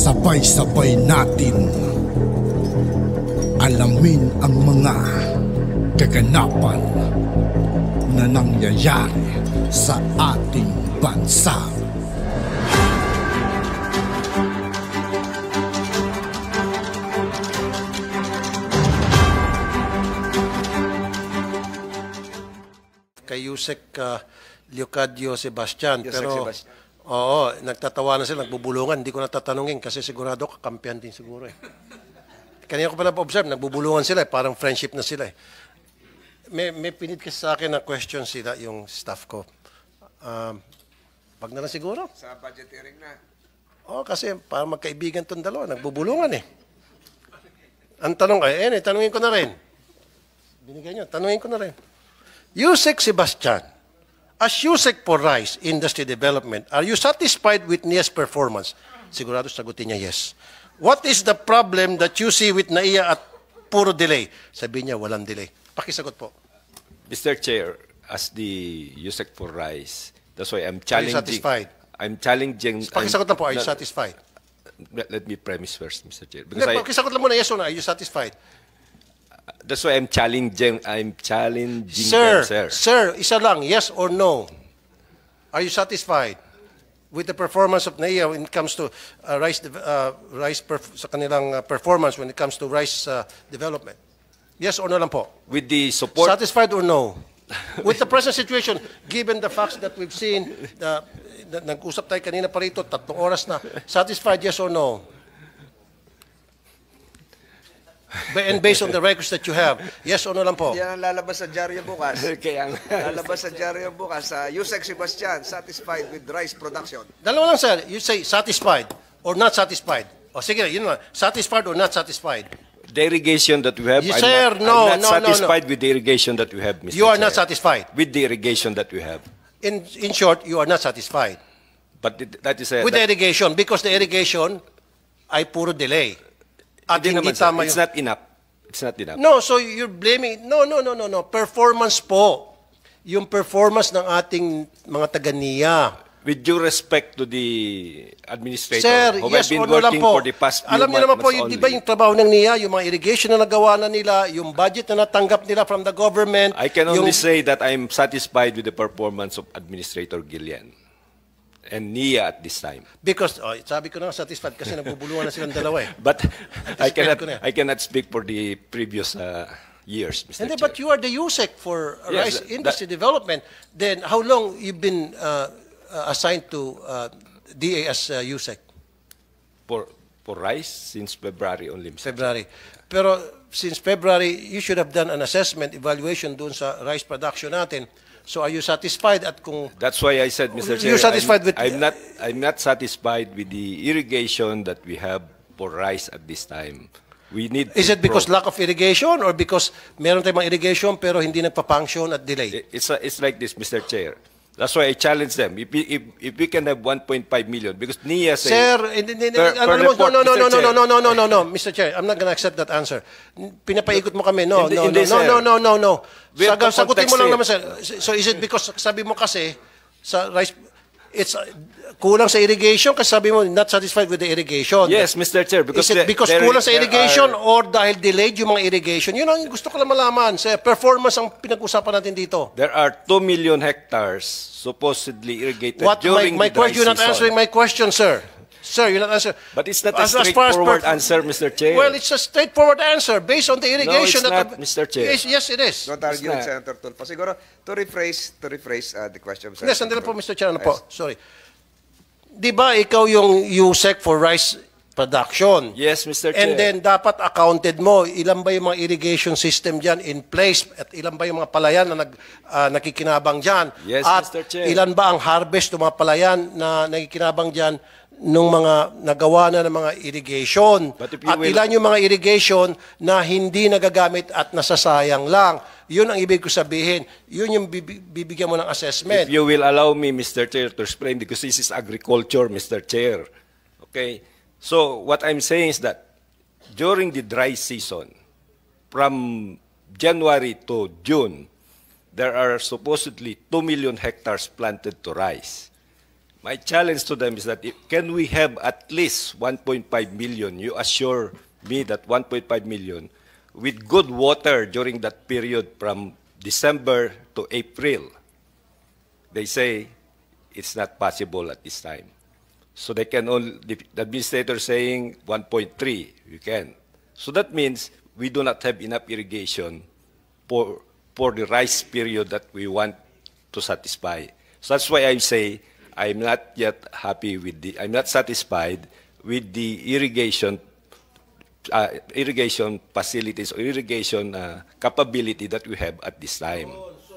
Sabay-sabay natin alamin ang mga kaganapan na nangyayari sa ating bansa. Kay Yusek uh, Leocadio Sebastian. Yusek pero Sebastian Oo, na sila, nagbubulungan. Hindi ko natatanungin kasi sigurado kakampihan din siguro eh. Kanina ko pala pa-observe, nagbubulungan sila eh. Parang friendship na sila eh. May, may pinid kasi sa akin na question sila yung staff ko. Um, pag na lang siguro. Sa budget hearing na. Oo, kasi para magkaibigan tong dalawa, nagbubulungan eh. Ang tanong ay, eh, eh, tanungin ko na rin. Binigay niyo, tanungin ko na rin. Yusek Sebastian, As USEC for rice, industry development, are you satisfied with NIA's performance? Sigurado sagutin niya yes. What is the problem that you see with NAIA at puro delay? Sabi niya, walang delay. Pakisagot po. Mr. Chair, as the USEC for rice, that's why I'm challenging... Are you satisfied? I'm challenging... Pakisagot I'm, na po, are you satisfied? Let, let me premise first, Mr. Chair. Because Hindi, I, pakisagot lang muna, yes or no, are you satisfied? That's why I'm challenging, I'm challenging sir, them, sir. Sir, isa lang, yes or no? Are you satisfied with the performance of NAIA when it comes to uh, rice, uh, rice sa kanilang uh, performance when it comes to rice uh, development? Yes or no lang po? With the support? Satisfied or no? with the present situation, given the facts that we've seen, uh, nag-usap tayo kanina pa rito, tatlong oras na, satisfied yes or no? And based on the records that you have, yes o no lang po? Yan ang lalabas sa dyaryo bukas. Kaya Lalabas sa dyaryo bukas. Uh, Yusek Sebastian, satisfied with rice production. Dalawa lang sir, you say satisfied or not satisfied. O sige, yun lang. Satisfied or not satisfied. The irrigation that we have, you I'm sir. not, No, I'm not no, no, no. satisfied with the irrigation that we have, Mr. You are not satisfied. With the irrigation that we have. In, in short, you are not satisfied But that is a... with the irrigation because the irrigation ay puro delay. At ah, hindi, hindi naman, tama sir. It's not enough. It's not enough. No, so you're blaming... No, no, no, no, no. Performance po. Yung performance ng ating mga taganiya. With due respect to the administrator Sir, who yes, been working po. for the past Alam niyo naman po, yung, di ba yung trabaho ng niya, yung mga irrigation na nagawa na nila, yung budget na natanggap nila from the government. I can only yung, say that I'm satisfied with the performance of Administrator Gillian and Nia at this time. Because, oh, sabi ko na, satisfied kasi nagbubuluhan na silang dalawa eh. But I cannot, I cannot speak for the previous uh, years, Mr. And then, But you are the USEC for yes, rice uh, industry that, development. Then how long you've been uh, uh assigned to uh, DAS uh, USEC? For for rice since February only. Mr. February. Pero since February, you should have done an assessment, evaluation doon sa rice production natin. So are you satisfied at kung That's why I said Mr. Chair, you're satisfied I'm, with I'm not I'm not satisfied with the irrigation that we have for rice at this time. We need Is it because lack of irrigation or because meron tayong irrigation pero hindi nagpa-function at delay? It's a, it's like this Mr. Chair. That's why I challenge them. If if, if we can have 1.5 million, because NIA says... Sir, per, per report, no, no, no, no, no, no, no, no, no, no, Mr. Chair, I'm not gonna accept that answer. Pinapaikot mo kami. No, no, no, no, no, no, no. Sagutin mo lang naman, sir. So is it because, sabi mo kasi, sa rice it's uh, kulang sa irrigation kasi sabi mo not satisfied with the irrigation. Yes, Mr. Chair, because Is it because there, kulang sa irrigation are... or dahil delayed yung mga irrigation? Yun ang gusto ko lang malaman. Sa performance ang pinag-usapan natin dito. There are 2 million hectares supposedly irrigated What, during my, my the dry question, season. You're not answering my question, sir. Sir, you know, sir. But it's not a as, straightforward answer, Mr. Chair. Well, it's a straightforward answer based on the irrigation. No, it's not, that, Mr. Chair. Yes, yes, it is. Don't argue with Senator Tulfo. Siguro, to rephrase, to rephrase uh, the question. Yes, sandali po, Mr. Chair. Ano po? Sorry. Di ba ikaw yung USEC for rice production? Yes, Mr. Chair. And then dapat accounted mo, ilan ba yung mga irrigation system dyan in place at ilan ba yung mga palayan na nag, uh, nakikinabang dyan? Yes, at Mr. Chair. ilan ba ang harvest ng mga palayan na nakikinabang dyan nung mga nagawa na ng mga irrigation at will- ilan yung mga irrigation na hindi nagagamit at nasasayang lang. Yun ang ibig ko sabihin. Yun yung bibigyan mo ng assessment. If you will allow me, Mr. Chair, to explain, because this is agriculture, Mr. Chair. Okay? So, what I'm saying is that during the dry season, from January to June, there are supposedly 2 million hectares planted to rice. My challenge to them is that if, can we have at least 1.5 million? You assure me that 1.5 million with good water during that period from December to April. They say it's not possible at this time. So they can only, the administrator saying 1.3, you can. So that means we do not have enough irrigation for, for the rice period that we want to satisfy. So that's why I say I'm not yet happy with the, I'm not satisfied with the irrigation uh, irrigation facilities or irrigation uh, capability that we have at this time. Oh, so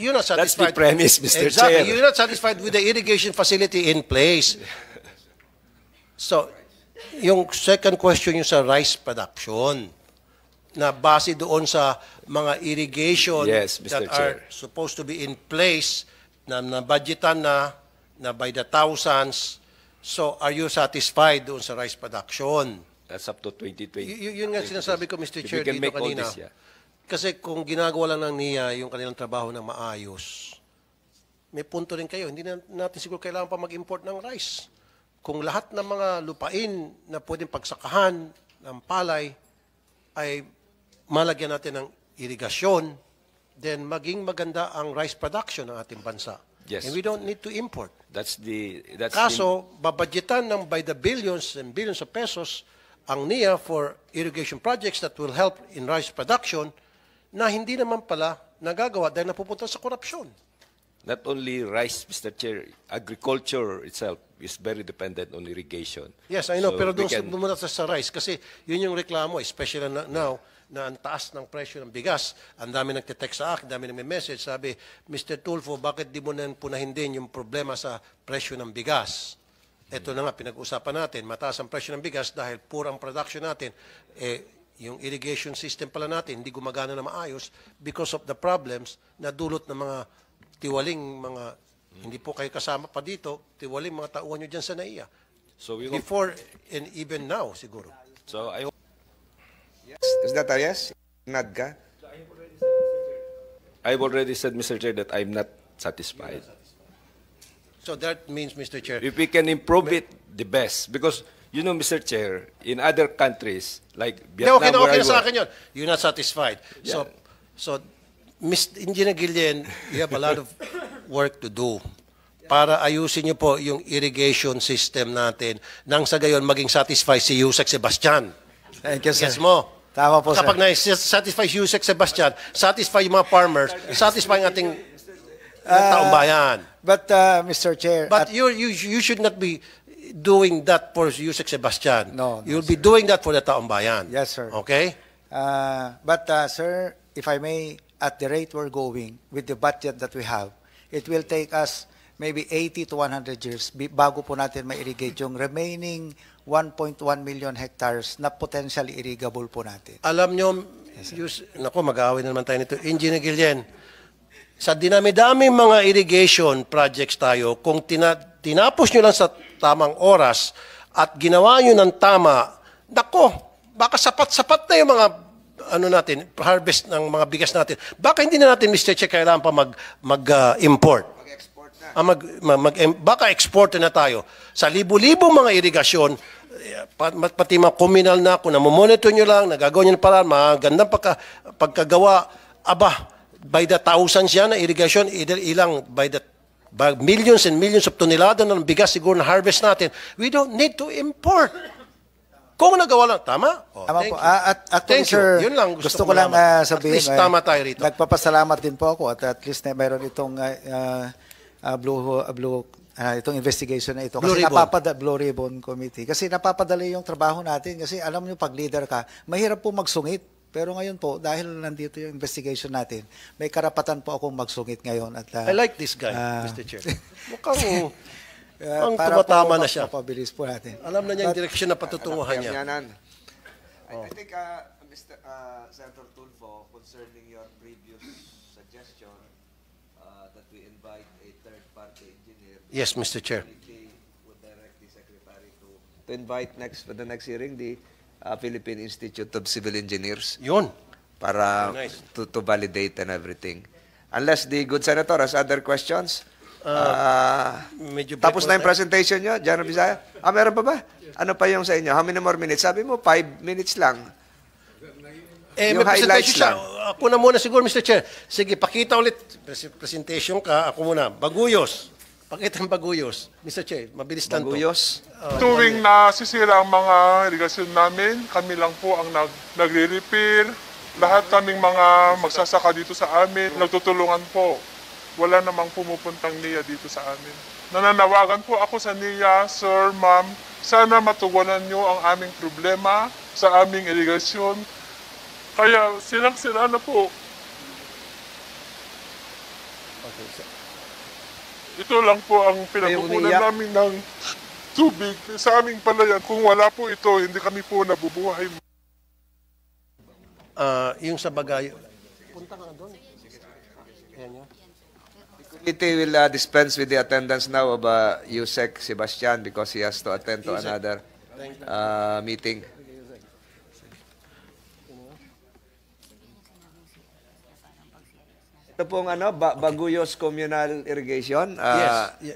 you're, not, satisfied. That's the premise, Mr. Exactly. Chair. You're not satisfied with the irrigation facility in place. So, yung second question yung sa rice production na base doon sa mga irrigation yes, that Chair. are supposed to be in place na nabudgetan na na by the thousands. So, are you satisfied doon sa rice production? That's up to 2020. Y- yun nga sinasabi ko, Mr. Chair, dito kanina. This, yeah. Kasi kung ginagawa lang ng NIA yung kanilang trabaho ng maayos, may punto rin kayo. Hindi na, natin siguro kailangan pa mag-import ng rice. Kung lahat ng mga lupain na pwedeng pagsakahan ng palay ay malagyan natin ng irigasyon, then maging maganda ang rice production ng ating bansa. Yes. And we don't need to import. That's the... That's Kaso, the... babadgetan ng by the billions and billions of pesos ang NIA for irrigation projects that will help in rice production na hindi naman pala nagagawa dahil napupunta sa korupsyon. Not only rice, Mr. Chair, agriculture itself is very dependent on irrigation. Yes, I know, so pero doon can... sa, sa rice kasi yun yung reklamo, eh, especially now, na ang taas ng presyo ng bigas. Ang dami nagte-text sa akin, ang dami nagme-message, sabi, Mr. Tulfo, bakit di mo na punahin din yung problema sa presyo ng bigas? Ito na nga, pinag-usapan natin, mataas ang presyo ng bigas dahil poor ang production natin. Eh, yung irrigation system pala natin hindi gumagana na maayos because of the problems na dulot ng mga tiwaling mga hindi po kayo kasama pa dito, tiwaling mga tauhan nyo dyan sa NAIA. So we Before and even now siguro. So I Is that a yes? Nod ka? I've already said, Mr. Chair, that I'm not satisfied. So that means, Mr. Chair... If we can improve it, the best. Because, you know, Mr. Chair, in other countries, like Vietnam, okay, okay, okay I sa akin yun. You're not satisfied. Yeah. So, so Ms. Engineer Guillen, you have a lot of work to do para ayusin niyo po yung irrigation system natin nang sa gayon maging satisfied si Yusak Sebastian. Thank you, sir. Yes mo. Tama po, Kapag sir. na-satisfy si Yusek Sebastian, satisfy yung mga farmers, satisfy ang ating uh, taong bayan. But, uh, Mr. Chair... But you, you, you should not be doing that for Yusek Sebastian. No, no You'll sir. be doing that for the taong bayan. Yes, sir. Okay? Uh, but, uh, sir, if I may, at the rate we're going with the budget that we have, it will take us maybe 80 to 100 years bago po natin ma-irrigate yung remaining 1.1 million hectares na potentially irrigable po natin. Alam nyo, yes, yus, naku, mag-aaway na naman tayo nito. Engineer Guillen, sa dinami-daming mga irrigation projects tayo, kung tina, tinapos nyo lang sa tamang oras at ginawa nyo ng tama, nako, baka sapat-sapat na yung mga ano natin, harvest ng mga bigas natin. Baka hindi na natin, Mr. Che, kailangan pa mag, mag-import. Uh, ang ah, mag, mag, baka exporter na tayo sa libo-libo mga irigasyon, pati mga communal na, kung namomonitor nyo lang, nagagawa nyo ng paraan, mga gandang pagka, pagkagawa, aba, by the thousands yan na irigasyon, ilang by the by millions and millions of tonelada ng bigas siguro na harvest natin, we don't need to import. Kung nagawa lang, tama? Oh, tama po. You. Ah, at, at thank sir, you. Yun lang gusto, gusto ko, ko lang uh, ah, sabihin. At least eh, tama tayo rito. Nagpapasalamat din po ako at at least na eh, mayroon itong uh, uh, uh, Blue, uh, Blue uh, itong investigation na ito. Blue kasi Ribbon. napapada Blue Ribbon Committee. Kasi napapadali yung trabaho natin. Kasi alam nyo, pag leader ka, mahirap po magsungit. Pero ngayon po, dahil nandito yung investigation natin, may karapatan po akong magsungit ngayon. At, uh, I like this guy, uh, Mr. Chair. Mukhang uh, ang tumatama na siya. Papabilis po natin. Alam na niya yung direction na patutunguhan niya. Yan. I, I oh. think, uh, Mr. Uh, Senator Tulfo, concerning your previous Yes, Mr. Chair. To invite next for the next hearing the uh, Philippine Institute of Civil Engineers. Yun. Para nice. to, to validate and everything. Unless the good senator has other questions. Uh, uh medyo tapos na yung presentation nyo, General Bisaya? Ah, meron pa ba? Ano pa yung sa inyo? How many more minutes? Sabi mo, five minutes lang. Eh, yung may presentation lang. Siya. Ako na muna siguro, Mr. Chair. Sige, pakita ulit. Presentation ka. Ako muna. Baguyos. Pakitang baguyos. Mr. Chair, mabilis lang to. Baguyos? Uh, Tuwing nasisira ang mga irigasyon namin, kami lang po ang nag nagre-repair. Lahat kaming mga magsasaka dito sa amin, nagtutulungan po. Wala namang pumupuntang niya dito sa amin. Nananawagan po ako sa niya, sir, ma'am, sana matugunan niyo ang aming problema sa aming irigasyon. Kaya silang-sila na po. Okay, sir. Ito lang po ang pinagkukunan namin ng tubig sa aming palayan. Kung wala po ito, hindi kami po nabubuhay. Uh, yung sa bagay... Punta ka na doon. Ayan yun. Committee will uh, dispense with the attendance now of uh, Yusek Sebastian because he has to attend to another uh, meeting. Ito pong ano, ba- Baguyos Communal Irrigation. Uh, yes.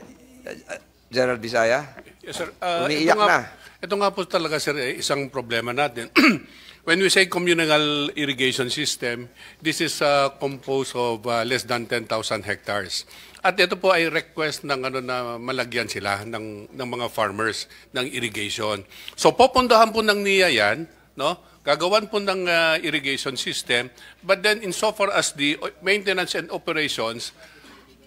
General Bisaya. Yes, sir. Uh, Umiiyak ito nga, na. Ito nga po talaga, sir, eh, isang problema natin. When we say communal irrigation system, this is uh, composed of uh, less than 10,000 hectares. At ito po ay request ng ano na malagyan sila ng ng mga farmers ng irrigation. So popondahan po ng NIA 'yan, no? gagawan po ng uh, irrigation system, but then insofar as the maintenance and operations,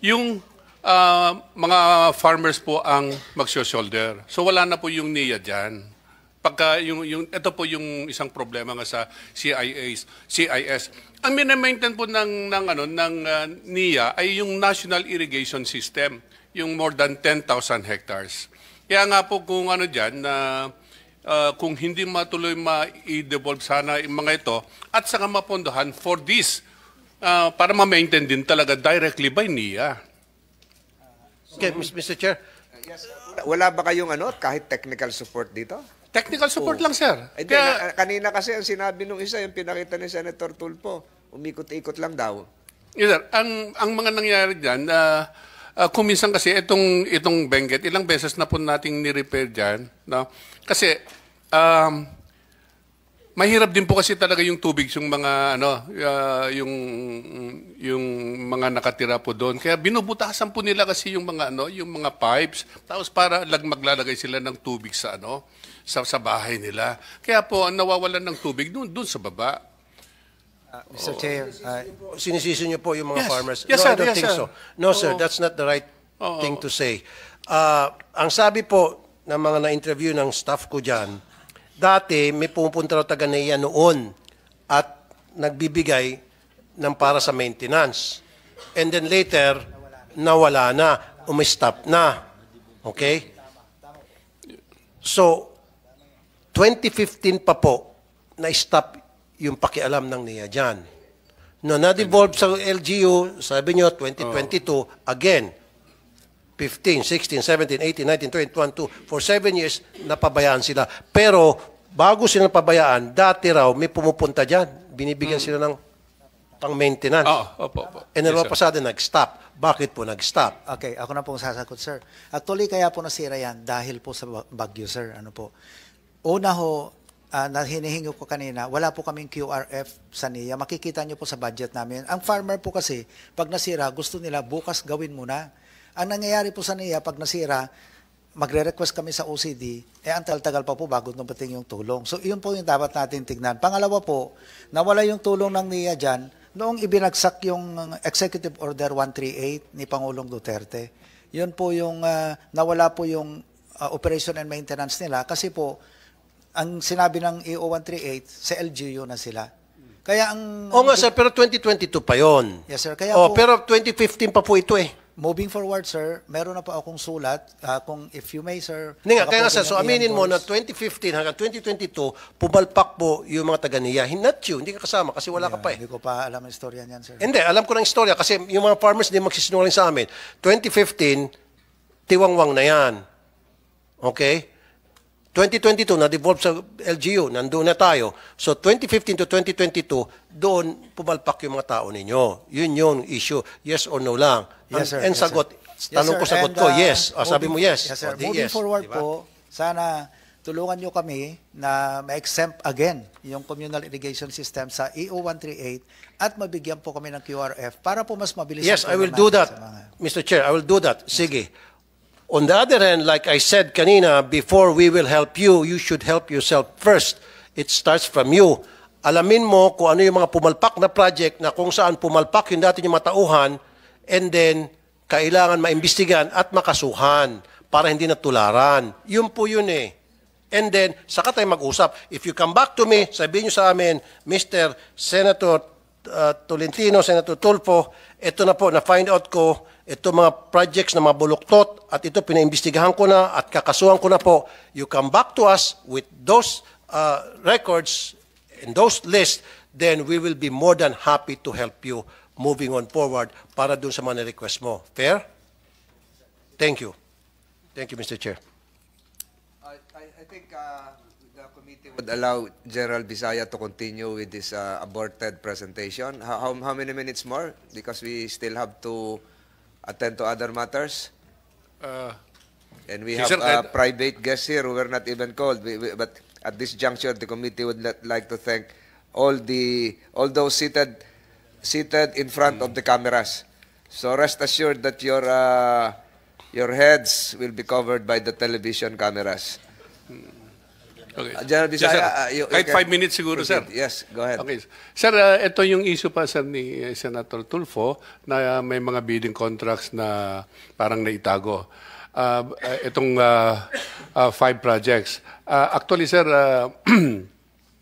yung uh, mga farmers po ang magsyo-shoulder. So wala na po yung NIA dyan. Pagka yung, yung, ito po yung isang problema nga sa CIS. CIS. Ang minamaintain po ng, ng, ano, ng uh, NIA ay yung National Irrigation System, yung more than 10,000 hectares. Kaya nga po kung ano dyan, na uh, uh, kung hindi matuloy ma-devolve sana yung mga ito at sa mapondohan for this uh, para ma-maintain din talaga directly by NIA. Okay, Mr. Chair. Yes. Wala ba kayong ano, kahit technical support dito? Technical support Oo. Oh. lang, sir. Ay, Kaya, na, kanina kasi ang sinabi nung isa, yung pinakita ni Senator Tulpo, umikot-ikot lang daw. Yes, sir. Ang, ang mga nangyayari dyan, uh, Uh, kung kasi itong, itong Benguet, ilang beses na po nating ni-repair diyan, No? Kasi um, mahirap din po kasi talaga yung tubig yung mga ano uh, yung yung mga nakatira po doon kaya binubutasan po nila kasi yung mga ano yung mga pipes tapos para lag maglalagay sila ng tubig sa ano sa, sa bahay nila kaya po nawawalan ng tubig doon doon sa baba Uh, Mr. Oh. Chair, uh, sinisisi niyo po yung mga Yes. farmers. Yes, no, sir. I don't Yes, think sir. so. No, sir, oh. that's not the right oh, thing to say. Uh, ang sabi po ng mga na-interview ng staff ko dyan, dati may pumupunta raw taga NEA noon at nagbibigay ng para sa maintenance. And then later, nawala na, umistop na. Okay? So, 2015 pa po, na-stop yung pakialam ng NIA dyan. No, na-devolve sa LGU, sabi nyo, 2022, oh. again, 15, 16, 17, 18, 19, 20, 22, for 7 years, napabayaan sila. Pero, bago sila napabayaan, dati raw, may pumupunta dyan. Binibigyan hmm. sila ng pang-maintenance. Oo, oh, ah, opo, opo. And yes, pa nag-stop. Bakit po nag-stop? Okay, ako na po sasagot, sir. Actually, kaya po nasira yan dahil po sa bagyo, sir. Ano po? Una ho, uh, na hinihingi ko kanina, wala po kaming QRF sa NIA. Makikita nyo po sa budget namin. Ang farmer po kasi, pag nasira, gusto nila bukas gawin muna. Ang nangyayari po sa NIA, pag nasira, magre-request kami sa OCD, eh ang tagal pa po bago dumating yung tulong. So, yun po yung dapat natin tignan. Pangalawa po, nawala yung tulong ng NIA dyan noong ibinagsak yung Executive Order 138 ni Pangulong Duterte. Yun po yung uh, nawala po yung uh, operation and maintenance nila kasi po ang sinabi ng EO 138 sa LGU na sila. Kaya ang... O nga sir, pero 2022 pa yon. Yes sir, kaya oh, po, Pero 2015 pa po ito eh. moving forward sir, meron na po akong sulat, ah, kung if you may sir. Hindi nga, kaya po nga sir, so aminin mo na 2015 hanggang 2022, pumalpak po yung mga taga niya. Not you, hindi ka kasama kasi wala ka pa eh. Hindi ko pa alam ang istorya niyan sir. Hindi, alam ko ng istorya kasi yung mga farmers din magsisinungaling sa amin. 2015, tiwangwang na yan. Okay? 2022 na-devolve sa LGU, nandoon na tayo. So 2015 to 2022, doon pumalpak yung mga tao ninyo. Yun yung issue, yes or no lang. Yes, sir. And, yes, sagot, sir. tanong yes, ko sagot and, uh, ko, yes. Ah, sabi mo yes. Yes, sir. Oh, moving yes. forward diba? po, sana tulungan nyo kami na ma-exempt again yung communal irrigation system sa EO 138 at mabigyan po kami ng QRF para po mas mabilis. Yes, I will do that, Mr. Chair. I will do that. Sige. Yes. On the other hand, like I said kanina, before we will help you, you should help yourself first. It starts from you. Alamin mo kung ano yung mga pumalpak na project na kung saan pumalpak yung dati yung matauhan and then kailangan maimbestigan at makasuhan para hindi natularan. Yun po yun eh. And then, saka tayo mag-usap. If you come back to me, sabihin nyo sa amin, Mr. Senator uh, Tolentino, Senator Tulfo, ito na po, na-find out ko, ito mga projects na mabuluktot at ito pinaimbestigahan ko na at kakasuhan ko na po, you come back to us with those uh, records and those lists, then we will be more than happy to help you moving on forward para dun sa mga request mo. Fair? Thank you. Thank you, Mr. Chair. I, I think uh, the committee would allow General Bisaya to continue with this uh, aborted presentation. How, how many minutes more? Because we still have to attend to other matters? Uh, and we have a private guest here who were not even called. We, we, but at this juncture, the committee would like to thank all the all those seated seated in front mm. of the cameras. So rest assured that your uh, your heads will be covered by the television cameras. Okay. Uh, General Bisaya, yes, uh, kahit five minutes siguro, proceed. sir. Yes, go ahead. Okay. Sir, uh, ito yung issue pa, sir, ni eh, Senator Tulfo na uh, may mga bidding contracts na parang naitago. Uh, uh, itong uh, uh, five projects. Uh, actually, sir, uh,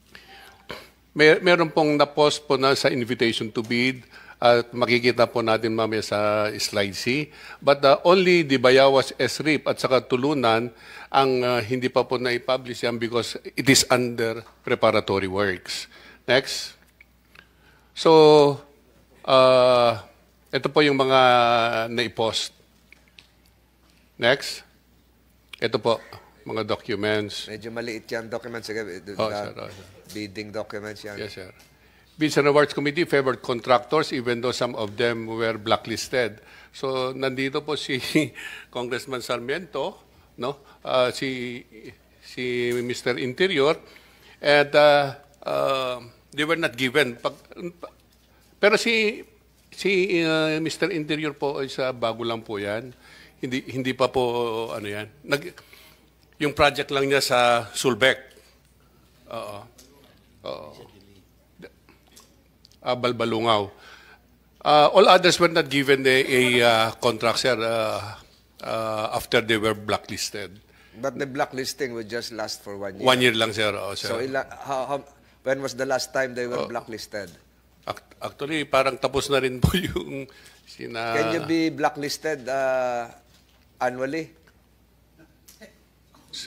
may, meron pong na-post po na sa invitation to bid at makikita po natin mamaya sa slide C. But uh, only the Bayawas SRIP at saka Tulunan ang uh, hindi pa po na-publish yan because it is under preparatory works. Next. So, uh, ito po yung mga na-post. Next. Ito po, mga documents. Medyo maliit yan, documents. Again, oh, sir, oh, sir. Bidding documents yan. Yes, sir bids awards committee favored contractors even though some of them were blacklisted. So nandito po si Congressman Sarmiento, no? Uh, si si Mr. Interior and uh, uh, they were not given. Pag, pero si si uh, Mr. Interior po ay sa bago lang po 'yan. Hindi hindi pa po ano 'yan. Nag yung project lang niya sa Sulbec. Oo. Oo uh, Balbalungaw. Uh, all others were not given a, a uh, contract, sir, uh, uh, after they were blacklisted. But the blacklisting would just last for one year. One year lang, sir. Oh, sir. So, ila- how, how, when was the last time they were oh. blacklisted? Act- actually, parang tapos na rin po yung sina... Can you be blacklisted uh, annually?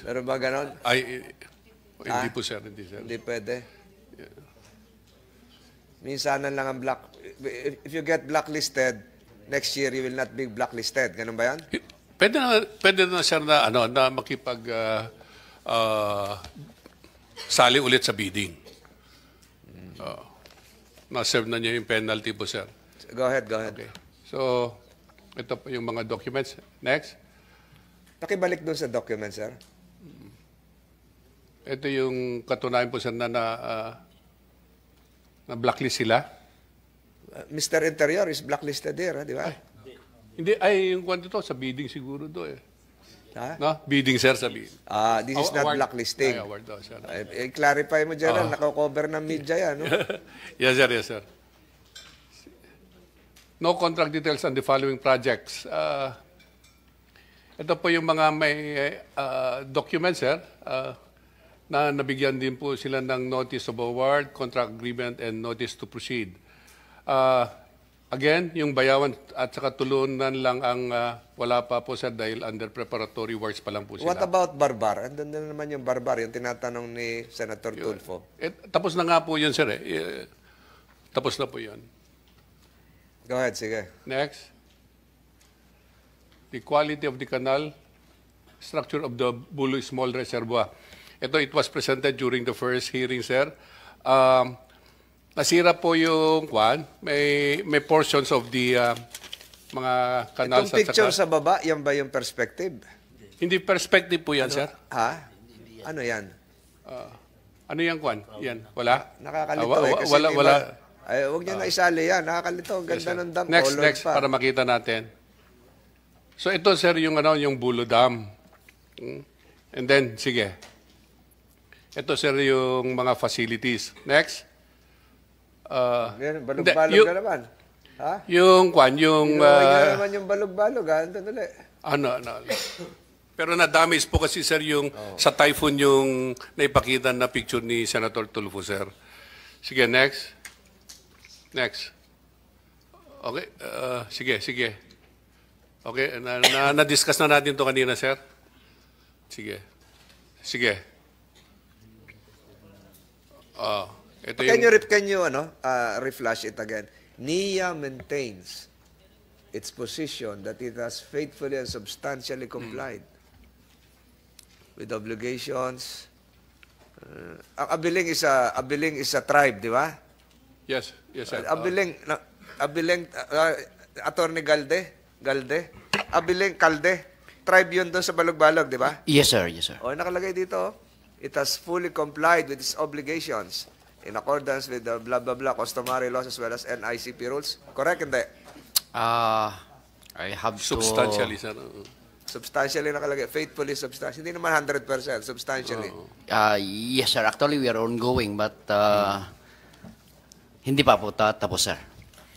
Meron ba ganon? Ay, eh, hindi po, sir. Hindi, sir. Hindi pwede minsanan lang ang black. If you get blacklisted, next year you will not be blacklisted. Ganun ba yan? Pwede na, pwede na sir na, ano, na makipag uh, uh, sali ulit sa bidding. Uh, na-serve na niya yung penalty po, sir. Go ahead, go ahead. Okay. So, ito po yung mga documents. Next. Pakibalik doon sa documents, sir. Ito yung katunayan po, sir, na, na uh, na blacklist sila? Uh, Mr. Interior is blacklisted there, ha, ah, di ba? Ay, hindi, ay, yung kwan sa bidding siguro do eh. Ha? No? Bidding, sir, sabi. Ah, this is oh, not award. blacklisting. Ay, award daw, sir. Ay, eh, clarify mo, General. Oh. Ah. Nakakover ng media yan, no? yes, sir, yes, sir. No contract details on the following projects. Uh, ito po yung mga may uh, documents, sir. Uh, na nabigyan din po sila ng notice of award, contract agreement, and notice to proceed. Uh, again, yung bayawan at saka tulunan lang ang uh, wala pa po sa dahil under preparatory works pa lang po sila. What about Barbar? Andun na naman yung Barbar, yung tinatanong ni Senator yun. Tulfo. Eh, tapos na nga po yun sir eh. eh tapos na po yun. Go ahead, sige. Next. The quality of the canal, structure of the Buloy Small Reservoir. Ito, it was presented during the first hearing, sir. Um, nasira po yung kwan. May, may portions of the uh, mga kanal Itong sa picture saka. sa baba, yan ba yung perspective? Hindi perspective po yan, ano? sir. Ha? Ano yan? Uh, ano yan, kwan? Yan, wala? Nakakalito uh, eh. Kasi wala, iba, wala. Ay, huwag niyo uh, na isali yan. Nakakalito. Ang ganda yes, ng dam. Next, Colors next, pa. para makita natin. So ito, sir, yung, ano, yung Bulo Dam. Mm. And then, sige. Ito, sir, yung mga facilities. Next. Uh, Balog-balog ka naman. Ha? Yung, kwan, yung... Yung, uh, naman yung balog-balog, ha? Ito ano, ano, ano. Pero na-damage po kasi, sir, yung oh. sa typhoon yung naipakita na picture ni Senator Tulfo, sir. Sige, next. Next. Okay, uh, sige, sige. Okay, na-discuss na, na, na, natin to kanina, sir. Sige. Sige. Uh, ito can, yung... you, can you ano, uh, reflash it again? NIA maintains its position that it has faithfully and substantially hmm. complied hmm. with obligations. Uh, Abiling is a Abiling is a tribe, di ba? Yes, yes. Sir. Uh, Abiling, uh, Abiling, uh, Attorney Galde, Galde, Abiling, Kalde, tribe yun doon sa Balog-Balog, di ba? Yes, sir. Yes, sir. O, oh, nakalagay dito, oh it has fully complied with its obligations in accordance with the blah, blah, blah customary laws as well as NICP rules? Correct, hindi? Uh, I have to... Substantially, sir. Substantially nakalagay. Faithfully substantially. Hindi naman 100%, substantially. Uh, yes, sir. Actually, we are ongoing, but uh, hindi pa po ta- tapos, sir.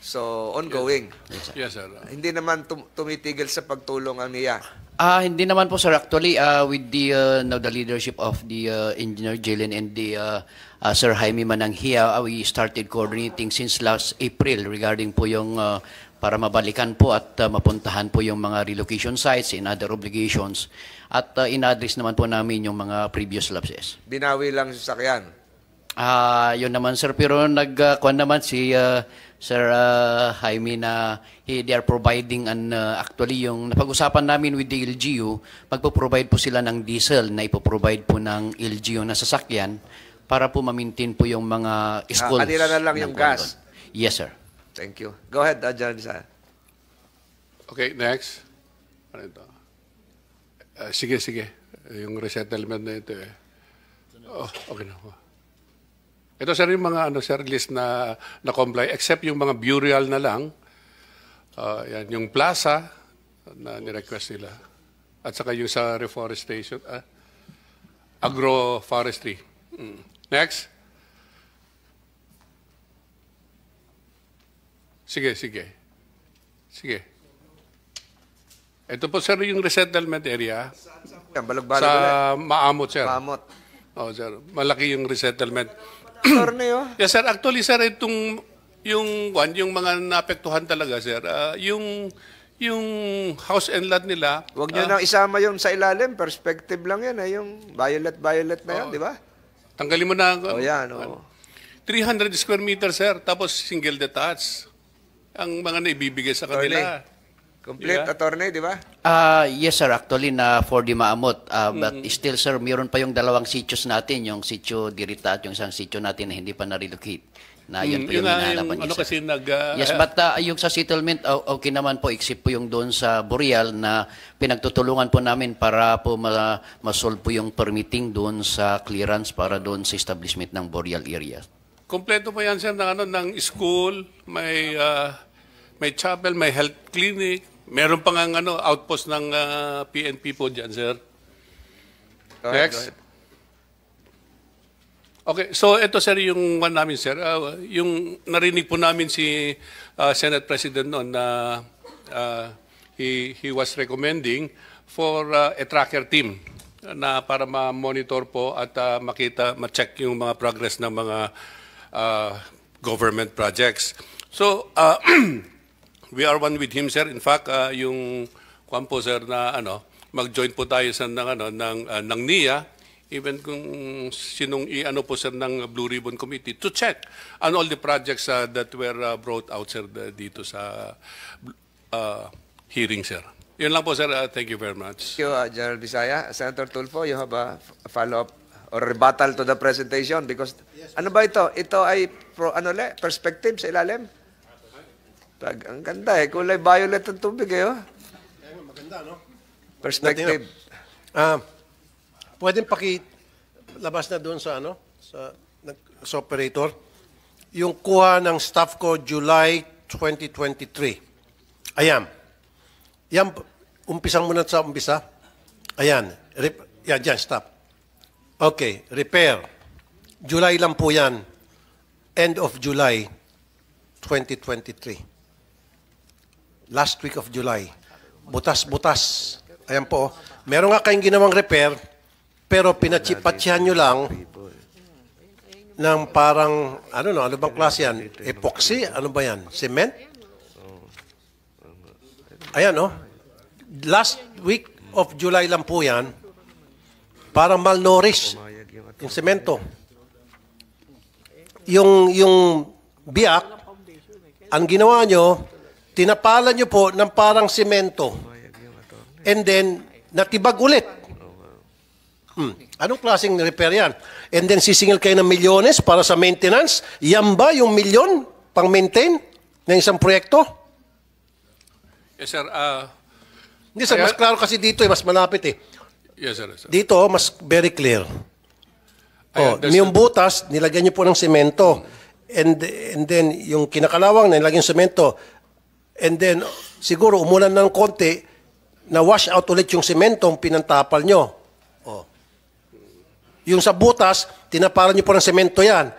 So, ongoing. Yes, sir. Yes, sir. Hindi naman tum- tumitigil sa pagtulong ang niya. Ah, uh, hindi naman po sir. Actually, uh, with the uh, now the leadership of the uh, engineer Jalen and the uh, uh, Sir Jaime Mananghia, uh, we started coordinating since last April regarding po yung uh, para mabalikan po at uh, mapuntahan po yung mga relocation sites and other obligations at uh, in-address naman po namin yung mga previous lapses. Binawi lang sa sakyan. Ah, uh, yun naman sir, pero nagkuan uh, naman si uh, Sir uh, Jaime na uh, he, they are providing an uh, actually yung napag-usapan namin with the LGU, magpo-provide po sila ng diesel na ipoprovide po ng LGU na sasakyan para po mamintin po yung mga ah, schools. Ah, kanila na lang yung gas. London. Yes, sir. Thank you. Go ahead, uh, Adjan. Okay, next. Ano ito? Uh, sige, sige. Yung resettlement na ito eh. Oh, okay na. po. Ito sir yung mga ano sir list na na comply except yung mga burial na lang. Uh, yan yung plaza na ni-request nila. At saka yung sa reforestation, uh, agroforestry. Mm. Next. Sige, sige. Sige. Ito po sir yung resettlement area. Saan, saan po yan? balag Sa Maamot sir. Maamot. Oh, sir. Malaki yung resettlement torneo. yes, sir. Actually, sir, itong yung one, yung mga naapektuhan talaga, sir. Uh, yung yung house and lot nila. Huwag niyo uh, ah, nang isama yung sa ilalim. Perspective lang yan. Eh, yung violet-violet na yan, oh, di ba? Tanggalin mo na. oh, yan. Ah, oh. 300 square meter, sir. Tapos single detached. Ang mga naibibigay sa kanila. Correct. Complete diba? attorney, di ba? Uh, yes, sir. Actually, na 40 the Maamot. Uh, mm-hmm. But still, sir, mayroon pa yung dalawang sitios natin. Yung sitio Dirita at yung isang sitio natin na hindi pa na-relocate. Na yun mm, po yung hinahanapan niya, ano sir. kasi nag... Uh, yes, but uh, yung sa settlement, okay naman po, except po yung doon sa Boreal na pinagtutulungan po namin para po ma- ma-solve po yung permitting doon sa clearance para doon sa establishment ng Boreal area. Kompleto po yan, sir, ng, ano, ng school, may... Uh, may chapel, may health clinic, Meron pa nga ano, outpost ng uh, ah, PNP po dyan, sir. Go ahead, Next. Go ahead. Okay, so ito sir yung one namin sir. Uh, yung narinig po namin si uh, Senate President noon na uh, he, he was recommending for uh, a tracker team na para ma-monitor po at uh, makita, ma-check yung mga progress ng mga uh, government projects. So, uh, We are one with him, sir. In fact, uh, yung kwan po, sir, na ano, mag-join po tayo sa ng, ano, ng, uh, ng NIA, even kung sinong i-ano po, sir, ng Blue Ribbon Committee to check on all the projects uh, that were uh, brought out, sir, dito sa uh, hearing, sir. Yun lang po, sir. Uh, thank you very much. Thank you, uh, General Bisaya. Senator Tulfo, you have a follow-up or rebuttal to the presentation because yes, ano ba ito? Ito ay pro, ano le, perspective sa ilalim? Pag, ang ganda eh. Kulay violet ang tubig eh. Oh. Maganda, no? Perspective. Oh. Ah, uh, pwedeng paki labas na doon sa ano? Sa, sa operator. Yung kuha ng staff ko July 2023. Ayan. Yan, umpisang muna sa umpisa. Ayan. Rep, yan, dyan, stop. Okay, repair. July lang po yan. End of July 2023 last week of July. Butas-butas. Ayan po. Oh. Meron nga kayong ginawang repair, pero pinachipatsyan nyo lang ng parang, ano no, ano bang klase yan? Epoxy? Ano ba yan? Cement? Ayan, oh. Last week of July lang po yan, parang malnourished yung semento. Yung, yung biak, ang ginawa nyo, Tinapala niyo po ng parang simento. And then, natibag ulit. Hmm. Anong klaseng repair yan? And then sisingil kayo ng milyones para sa maintenance? Yan ba yung milyon pang maintain ng isang proyekto? Yes, sir. Uh, Hindi, sir. Mas klaro kasi dito eh. Mas malapit eh. Yes, sir. sir. Dito, oh, mas very clear. Oh, yung butas, nilagyan niyo po ng semento. And, and then, yung kinakalawang nilagyan ng semento, and then siguro umulan na ng konti, na wash out ulit yung sementong pinantapal nyo. Oh. Yung sa butas, tinapalan nyo po ng semento yan.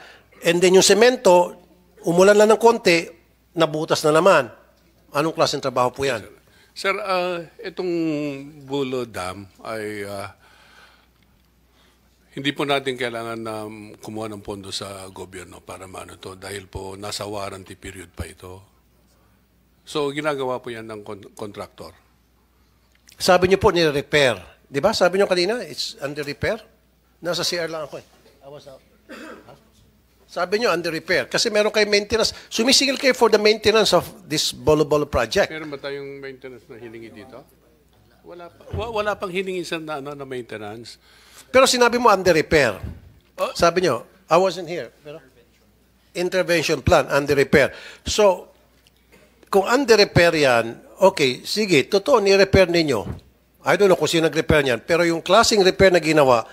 And then yung semento, umulan lang ng konti, nabutas na naman. Anong klaseng trabaho po yan? Sir, uh, itong Bulo Dam ay uh, hindi po natin kailangan na kumuha ng pondo sa gobyerno para maano to dahil po nasa warranty period pa ito. So, ginagawa po yan ng contractor. Sabi niyo po nire-repair. Di ba? Sabi niyo kanina, it's under repair. Nasa CR lang ako eh. I was out. Sabi niyo under repair. Kasi meron kayo maintenance. Sumisingil kayo for the maintenance of this Bolobolo project. Meron ba tayong maintenance na hiningi dito? Wala, pa, wala pang hiningi sa na, ano, na maintenance. Pero sinabi mo under repair. Oh. Sabi niyo, I wasn't here. Pero, intervention plan under repair. So, kung under-repair yan, okay, sige, totoo, ni-repair ninyo. I don't know kung sino nag-repair niyan. Pero yung klaseng repair na ginawa,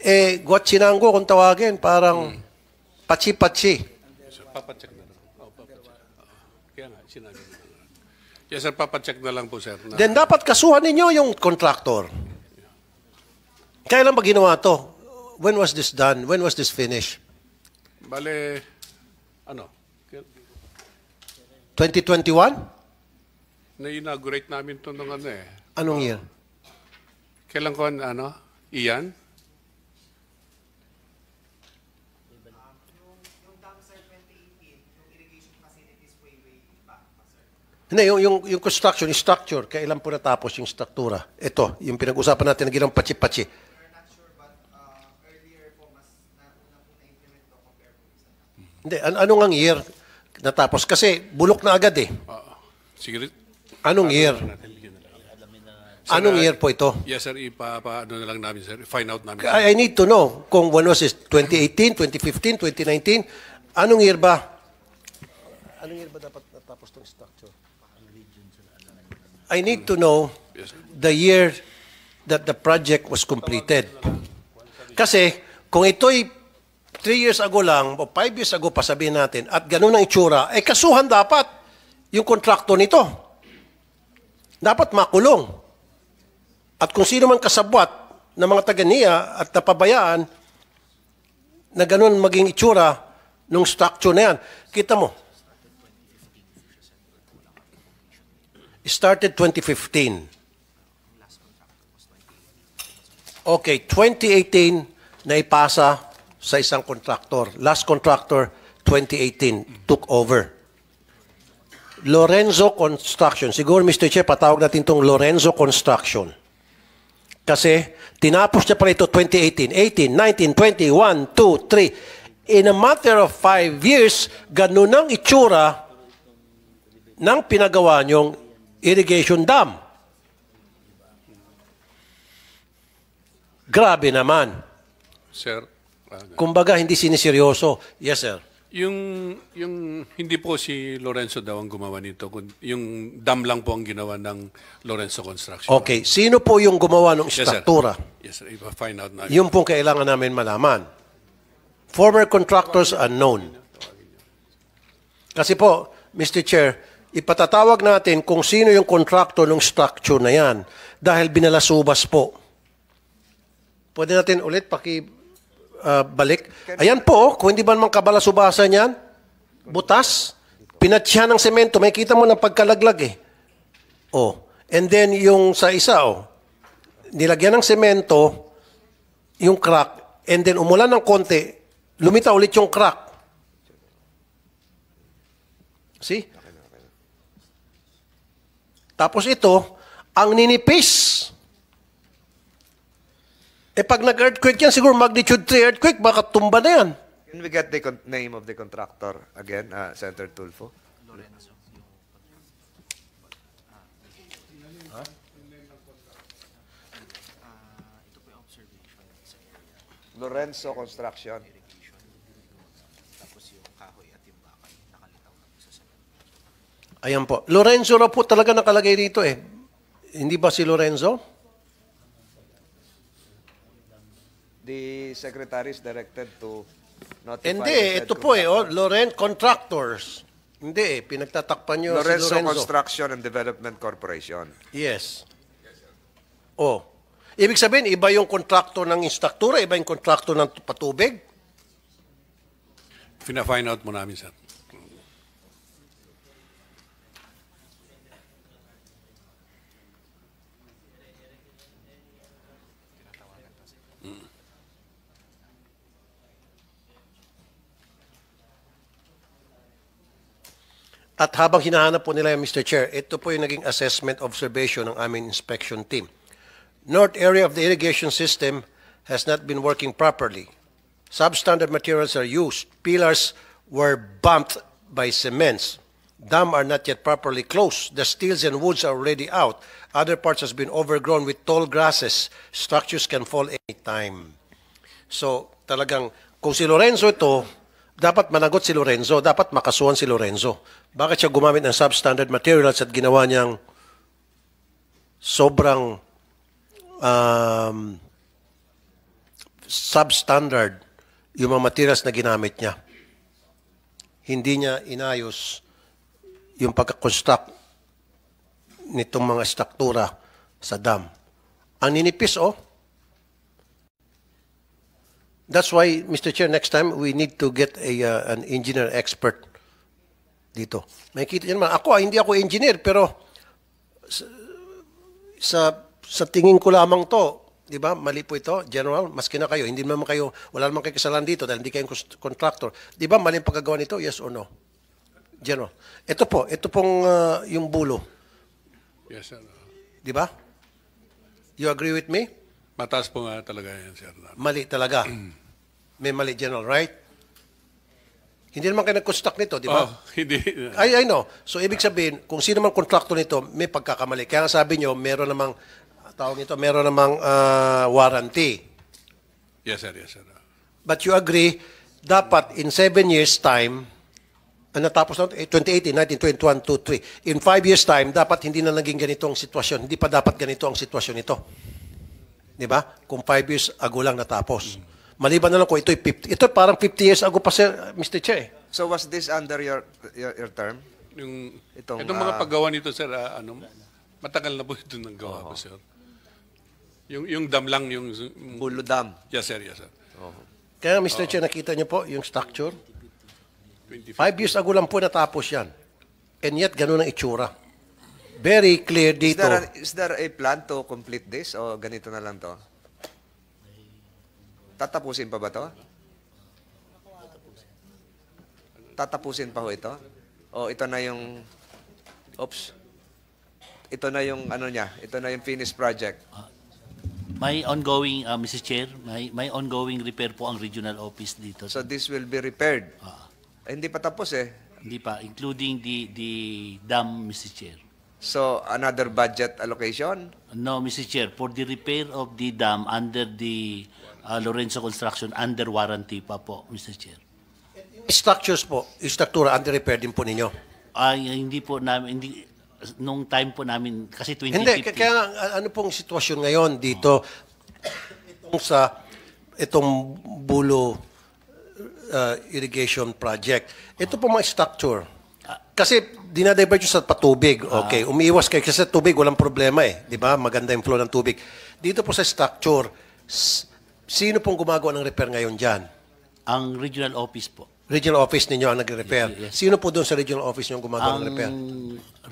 eh, guatsinango kung tawagin. Parang hmm. patsi-patsi. Sir, papacheck na lang. Oh, papacheck. Kaya nga, sinabi mo. Yes, sir, papacheck na lang po, sir. Na... Then dapat kasuhan ninyo yung contractor. Kailan ba ginawa to? When was this done? When was this finished? Bale, ano? 2021? Na-inaugurate namin to ng ano eh. Anong year? Kailan ko ano? Iyan? Hindi, yung, yung, yung construction, yung structure, kailan po natapos yung struktura? Ito, yung pinag-usapan natin na ginawang pachi-pachi. Hindi, an anong ang year? natapos? Kasi bulok na agad eh. Ah, Siguro, Anong year? Anong ah, year po ito? yes sir, ipapaano na lang namin sir, find out namin. I, I need to know kung when was this, 2018, 2015, 2019? Anong year ba? Anong year ba dapat natapos tong structure? I need to know Yes the year that the project was completed. Kasi kung ito'y 3 years ago lang, o five years ago pa sabihin natin, at ganun ang itsura, ay eh, kasuhan dapat yung kontrakto nito. Dapat makulong. At kung sino man kasabwat ng mga taga taganiya at napabayaan na ganun maging itsura ng structure na yan. Kita mo, started 2015. Okay, 2018 na ipasa sa isang contractor. Last contractor, 2018, took over. Lorenzo Construction. Siguro, Mr. Chair, patawag natin itong Lorenzo Construction. Kasi, tinapos niya pala ito 2018, 18, 19, 20, 1, 2, 3. In a matter of 5 years, ganun ang itsura ng pinagawa niyong irrigation dam. Grabe naman. Sir, Kumbaga, hindi siniseryoso. Yes, sir. Yung, yung hindi po si Lorenzo daw ang gumawa nito. Yung dam lang po ang ginawa ng Lorenzo Construction. Okay, sino po yung gumawa ng Yes, sir. istruktura? Yes, sir. Ipa find out na. Yung pong kailangan namin malaman. Former contractors unknown. Kasi po, Mr. Chair, ipatatawag natin kung sino yung contractor ng structure na yan dahil binalasubas po. Pwede natin ulit paki uh, balik. Ayan po, oh, kung hindi ba mang kabala subasa niyan, butas, pinatsya ng semento, may kita mo ng pagkalaglag eh. Oh. And then yung sa isa, oh, nilagyan ng semento, yung crack, and then umulan ng konti, lumitaw ulit yung crack. See? Tapos ito, ang ninipis eh pag nag-earthquake yan, siguro magnitude 3 earthquake, baka tumba na yan. Can we get the name of the contractor again, uh, Senator Tulfo? Lorenzo. Huh? Lorenzo Construction. Ayan po. Lorenzo na po talaga nakalagay dito eh. Hindi ba si Lorenzo? the secretary is directed to notify... Hindi, ito po eh, oh, Loren Contractors. Hindi eh, pinagtatakpan nyo Lorenzo si Lorenzo. Construction and Development Corporation. Yes. Oh. Ibig sabihin, iba yung kontrakto ng instruktura, iba yung kontrakto ng patubig? Fina-find out mo namin sir. At habang hinahanap po nila yung Mr. Chair, ito po yung naging assessment observation ng aming inspection team. North area of the irrigation system has not been working properly. Substandard materials are used. Pillars were bumped by cements. Dam are not yet properly closed. The steels and woods are already out. Other parts has been overgrown with tall grasses. Structures can fall any time. So, talagang kung si Lorenzo ito, dapat managot si Lorenzo, dapat makasuhan si Lorenzo. Bakit siya gumamit ng substandard materials at ginawa niyang sobrang um, substandard yung mga materials na ginamit niya. Hindi niya inayos yung pagkakonstruct nitong mga struktura sa dam. Ang ninipis, oh, That's why, Mr. Chair, next time we need to get a uh, an engineer expert dito. Makikita niyo naman, ako ah, hindi ako engineer pero sa, sa tingin ko lamang to, 'di ba? Mali po ito, general, maski na kayo, hindi naman kayo wala namang kayo kasalanan dito dahil hindi kayo contractor. 'Di ba? Mali ang paggawa nito, yes or no? General. Ito po, ito pong uh, yung bulo. Yes, sir. 'Di ba? You agree with me? Mataas po nga talaga yan, Sir. Mali talaga. May mali General, right? Hindi naman kayo nag-construct nito, di ba? Oh, hindi. I, I know. So, ibig sabihin, kung sino man kontrakto nito, may pagkakamali. Kaya nga sabi nyo, meron namang, ah, tawag nito, meron namang uh, warranty. Yes, sir. Yes, sir. But you agree, dapat in seven years' time, ang ah, natapos na 2018, 19, 21, 23, in five years' time, dapat hindi na naging ganitong sitwasyon. Hindi pa dapat ganito ang sitwasyon nito. Di ba? Kung 5 years ago lang natapos. Maliban na lang kung ay 50. Ito parang 50 years ago pa, sir, Mr. Che. So was this under your your, your term? Yung, Itong, itong, mga ah, paggawa nito, sir, ah, ano, matagal na po ito nang gawa ko, sir. Yung, yung dam lang, yung... yung- Bulo Dam. Yes, sir, yes, sir. Kaya, Mr. Che, nakita niyo po yung structure. 25. years ago lang po natapos yan. And yet, ganun ang itsura very clear dito. Is there, a, is there a plan to complete this o ganito na lang to? Tatapusin pa ba to? Tatapusin pa ho ito? O ito na yung... Oops. Ito na yung ano niya. Ito na yung finished project. Ah, my ongoing, uh, ah, Mrs. Chair, my, my ongoing repair po ang regional office dito. So this will be repaired? Ah. Eh, hindi pa tapos eh. Hindi pa, including the, the dam, Mrs. Chair. So, another budget allocation? No, Mr. Chair. For the repair of the dam under the uh, Lorenzo Construction, under warranty pa po, Mr. Chair. Structures po, istruktura, under repair din po ninyo. Ay, hindi po namin, hindi, nung time po namin, kasi 2015. Hindi, kaya ano pong sitwasyon ngayon dito, itong sa, itong bulo uh, irrigation project, ito po mga structure, kasi dinadivert yung sa patubig. Ah. Okay, umiiwas kayo kasi sa tubig walang problema eh. 'Di ba? Maganda yung flow ng tubig. Dito po sa structure, sino pong gumagawa ng repair ngayon diyan? Ang regional office po. Regional office ninyo ang nagre-repair. Yes, Sino po doon sa regional office niyo ang gumagawa ng repair? Ang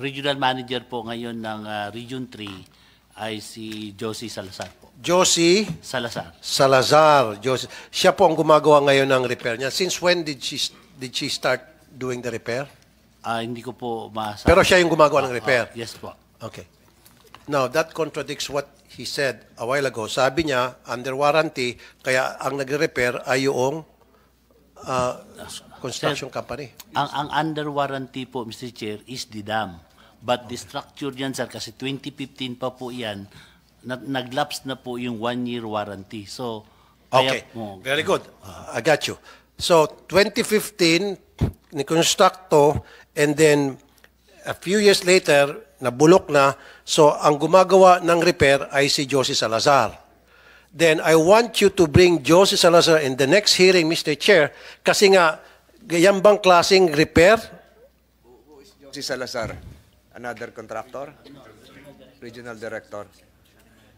regional manager po ngayon ng ah, Region 3 ay si Josie Salazar po. Josie Salazar. Salazar. Josie. Siya po ang gumagawa ngayon ng repair niya. Since when did she did she start doing the repair? Ah, hindi ko po maasahan. Pero siya yung gumagawa ng ah, ah, repair? Ah, yes po. Okay. Now, that contradicts what he said a while ago. Sabi niya, under warranty, kaya ang nagre-repair ay yung uh, construction company. Ang, ang under warranty po, Mr. Chair, is the dam. But okay. the structure yan, sir, kasi 2015 pa po yan, na, naglaps na po yung one-year warranty. So, Okay, mo, very good. Uh, I got you. So, 2015, ni Constructo, And then, a few years later, nabulok na. So, ang gumagawa ng repair ay si Josie Salazar. Then, I want you to bring Josie Salazar in the next hearing, Mr. Chair, kasi nga, gayang bang klaseng repair? Who is Josie Salazar? Another contractor? Regional director.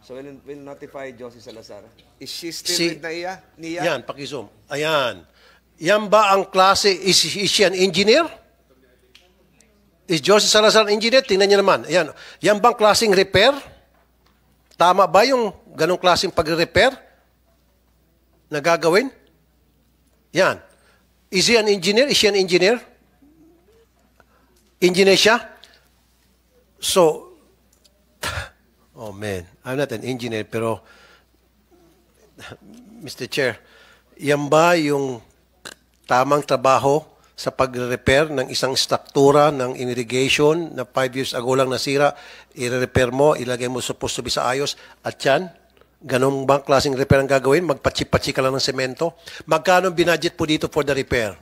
So we'll, we'll notify Josie Salazar. Is she still si, with NIA? NIA? Yan, pakisum. Ayan. Yan ba ang klase? Is, is she an engineer? Is George Salazar engineer? Tingnan niya naman. Ayan. Yan bang klaseng repair? Tama ba yung ganong klaseng pag-repair na gagawin? Yan. Is he an engineer? Is she an engineer? Engineer siya? So, oh man, I'm not an engineer, pero Mr. Chair, yan ba yung tamang trabaho sa pag-repair ng isang struktura ng irrigation na 5 years ago lang nasira, i-repair mo, ilagay mo supposed to be sa ayos, at yan, ganun bang klaseng repair ang gagawin? Magpatsipatsi ka lang ng semento? Magkano binudget po dito for the repair?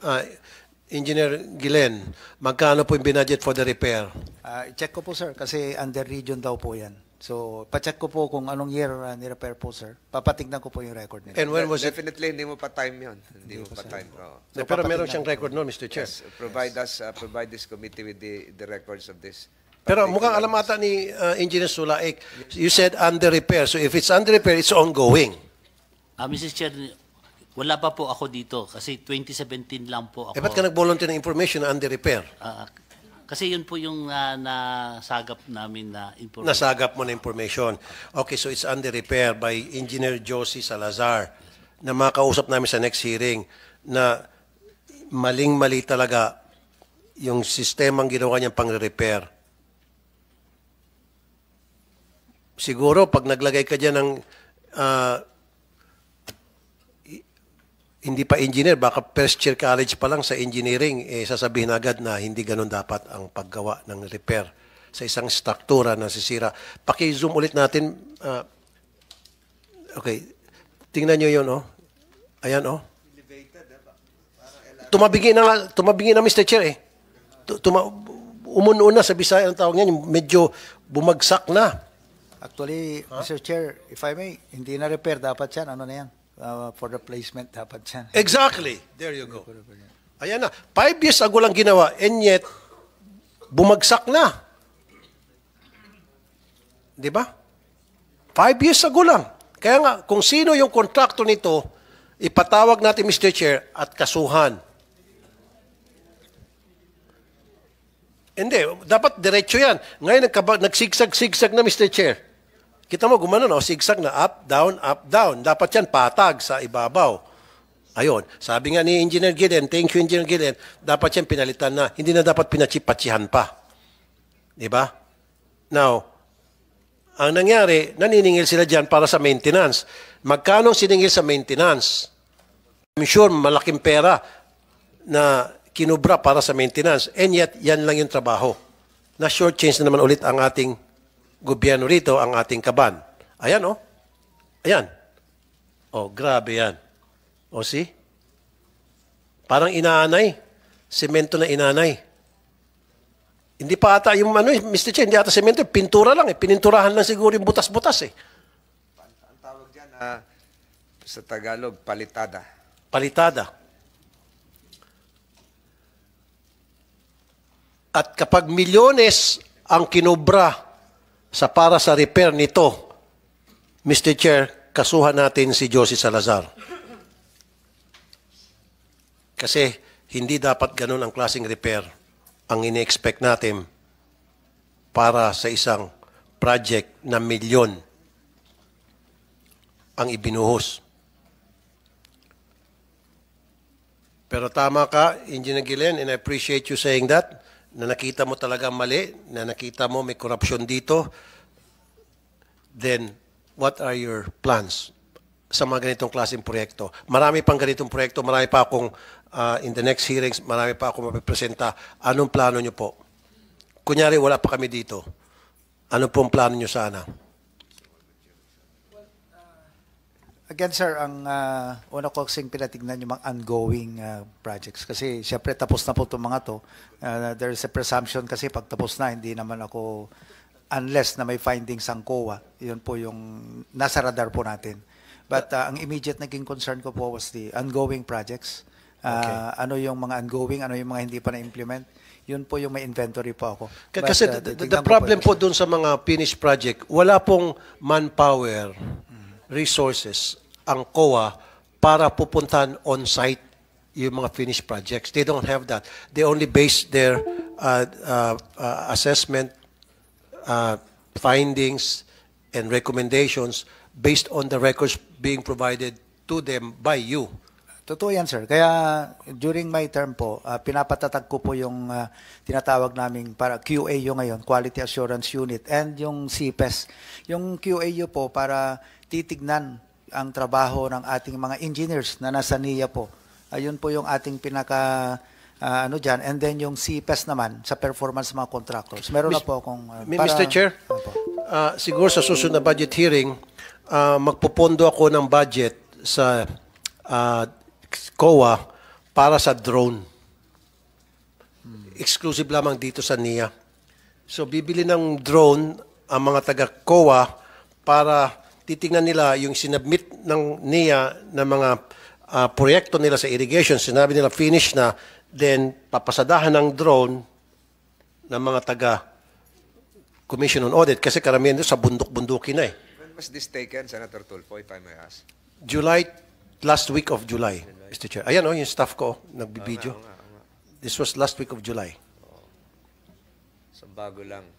Uh, Engineer Gilen, magkano po yung binudget for the repair? Uh, ah, check ko po sir, kasi under region daw po yan. So, pacheck ko po kung anong year uh, ni-repair po, sir. Papatignan ko po yung record nila. And when was it? Definitely, hindi mo pa time yun. Hindi, hindi mo pa time. Oh. So, eh, pero meron siyang record noon, Mr. Chair. Yes, uh, provide yes. us, uh, provide this committee with the, the records of this. Pero mukhang alam ata ni uh, Engineer Sulaik, you said under repair. So if it's under repair, it's ongoing. Uh, ah, Mrs. Chair, wala pa po ako dito kasi 2017 lang po ako. Eh, ba't ka nag-volunteer ng information under repair? Uh, kasi yun po yung uh, nasagap namin na information. Nasagap mo na information. Okay, so it's under repair by Engineer Josie Salazar na makausap namin sa next hearing na maling-mali talaga yung sistemang ginawa niyang pang-repair. Siguro, pag naglagay ka dyan ng uh, hindi pa engineer, baka first year college pa lang sa engineering, eh, sasabihin agad na hindi ganun dapat ang paggawa ng repair sa isang struktura na sisira. Paki-zoom ulit natin. Uh, okay. Tingnan nyo yun, oh. Ayan, oh. Tumabingi na tumabingi na Mr. Chair, eh. Tuma umuno na sa Bisaya ang tawag niyan, medyo bumagsak na. Actually, huh? Mr. Chair, if I may, hindi na repair dapat yan, ano na yan? uh, for replacement dapat yan. Exactly. There you go. Ayan na. Five years ago lang ginawa and yet, bumagsak na. Di ba? Five years ago lang. Kaya nga, kung sino yung kontrakto nito, ipatawag natin Mr. Chair at kasuhan. Hindi, dapat diretso yan. Ngayon, nagsigsag-sigsag na Mr. Chair. Kita mo, gumano na, o zigzag na, up, down, up, down. Dapat yan patag sa ibabaw. Ayun, sabi nga ni Engineer Gillen, thank you Engineer Gillen, dapat yan pinalitan na, hindi na dapat pinachipachihan pa. Di ba? Now, ang nangyari, naniningil sila dyan para sa maintenance. Magkano siningil sa maintenance? I'm sure malaking pera na kinubra para sa maintenance. And yet, yan lang yung trabaho. Na short change na naman ulit ang ating gobyerno rito ang ating kaban. Ayan, oh. Ayan. Oh, grabe yan. O, oh, see? Parang inaanay. Semento na inanay. Hindi pa ata yung ano, eh, Mr. Chair, hindi ata semento, pintura lang eh. Pininturahan lang siguro yung butas-butas eh. Ang tawag dyan, uh, sa Tagalog, palitada. Palitada. At kapag milyones ang kinobra sa para sa repair nito, Mr. Chair, kasuhan natin si Josie Salazar. Kasi hindi dapat ganun ang klaseng repair ang ini-expect natin para sa isang project na milyon ang ibinuhos. Pero tama ka, Engineer Gilen, and I appreciate you saying that na nakita mo talaga mali, na nakita mo may corruption dito, then what are your plans sa mga ganitong klaseng proyekto? Marami pang ganitong proyekto, marami pa akong uh, in the next hearings, marami pa akong mapipresenta. Anong plano nyo po? Kunyari, wala pa kami dito. Ano pong plano nyo sana? Again, sir, ang uh, una ko kasing pinatignan yung mga ongoing uh, projects kasi syempre tapos na po itong mga to. Uh, there is a presumption kasi pag tapos na, hindi naman ako, unless na may findings ang COA, yun po yung nasa radar po natin. But uh, ang immediate naging concern ko po was the ongoing projects. Uh, okay. Ano yung mga ongoing, ano yung mga hindi pa na-implement yun po yung may inventory po ako. K- But, kasi uh, the, the problem po, po doon sa mga finished project, wala pong manpower resources ang COA para pupuntan on-site yung mga finished projects. They don't have that. They only base their uh, uh, uh, assessment, uh, findings, and recommendations based on the records being provided to them by you. Totoo yan, sir. Kaya during my term po, uh, pinapatatag ko po yung uh, tinatawag naming para QAU ngayon, Quality Assurance Unit, and yung CPES. Yung QAU po para titignan ang trabaho ng ating mga engineers na nasa NIA po. Ayun po yung ating pinaka uh, ano diyan and then yung CPES naman sa performance ng mga contractors. Meron Mis- na po akong uh, para, Mr. Chair, ano uh, siguro sa susunod na budget hearing, uh, magpopondo ako ng budget sa uh, COA para sa drone. Exclusive lamang dito sa NIA. So bibili ng drone ang mga taga COA para titingnan nila yung sinubmit ng NIA ng mga uh, proyekto nila sa irrigation. Sinabi nila finish na, then papasadahan ng drone ng mga taga Commission on Audit kasi karamihan doon sa bundok-bundukin na eh. When was this taken, Senator Tulfo, if I may ask? July, last week of July. Mr. Chair. Ayan o, oh, yung staff ko, nagbibideo. Oo nga, oo nga, This was last week of July. So bago lang.